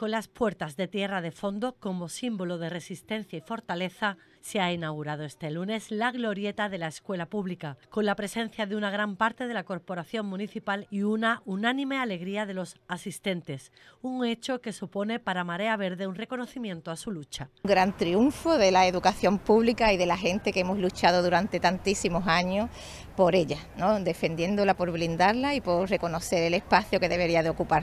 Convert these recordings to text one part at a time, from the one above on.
con las puertas de tierra de fondo como símbolo de resistencia y fortaleza, se ha inaugurado este lunes la glorieta de la escuela pública, con la presencia de una gran parte de la corporación municipal y una unánime alegría de los asistentes, un hecho que supone para Marea Verde un reconocimiento a su lucha. Un gran triunfo de la educación pública y de la gente que hemos luchado durante tantísimos años por ella, defendiéndola, por blindarla y por reconocer el espacio que debería de ocupar.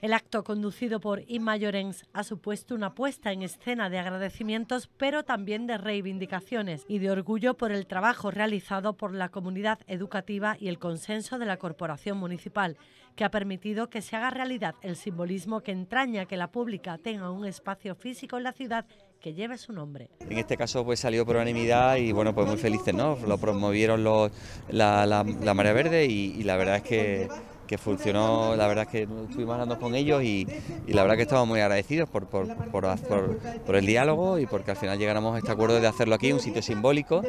El acto conducido por Inma Llorens ha supuesto una puesta en escena de agradecimientos, pero también de reivindicaciones y de orgullo por el trabajo realizado por la comunidad educativa y el consenso de la Corporación Municipal, que ha permitido que se haga realidad el simbolismo que entraña que la pública tenga un espacio físico en la ciudad que lleve su nombre. En este caso pues salió por unanimidad y bueno pues muy felices, ¿no? Lo promovieron los, la, la, Marea Verde y, y la verdad es que que funcionó, la verdad es que estuvimos hablando con ellos y, la verdad que estamos muy agradecidos por, por, por, el diálogo y porque al final llegáramos a este acuerdo de hacerlo aquí, un sitio simbólico,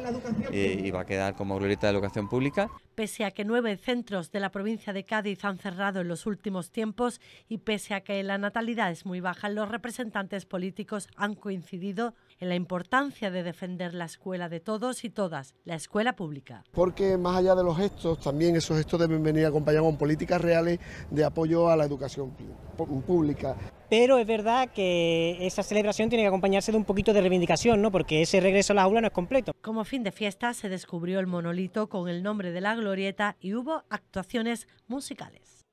y, va a quedar como glorieta de educación pública. Pese a que nueve centros de la provincia de Cádiz han cerrado en los últimos tiempos y pese a que la natalidad es muy baja, los representantes políticos han coincidido en la importancia de defender la escuela de todos y todas, la escuela pública. Porque más allá de los gestos, también esos gestos deben venir acompañados con políticas reales de apoyo a la educación pública. Pero es verdad que esa celebración tiene que acompañarse de un poquito de reivindicación, ¿no? Porque ese regreso a la aula no es completo. Como fin de fiesta se descubrió el monolito con el nombre de la glorieta y hubo actuaciones musicales.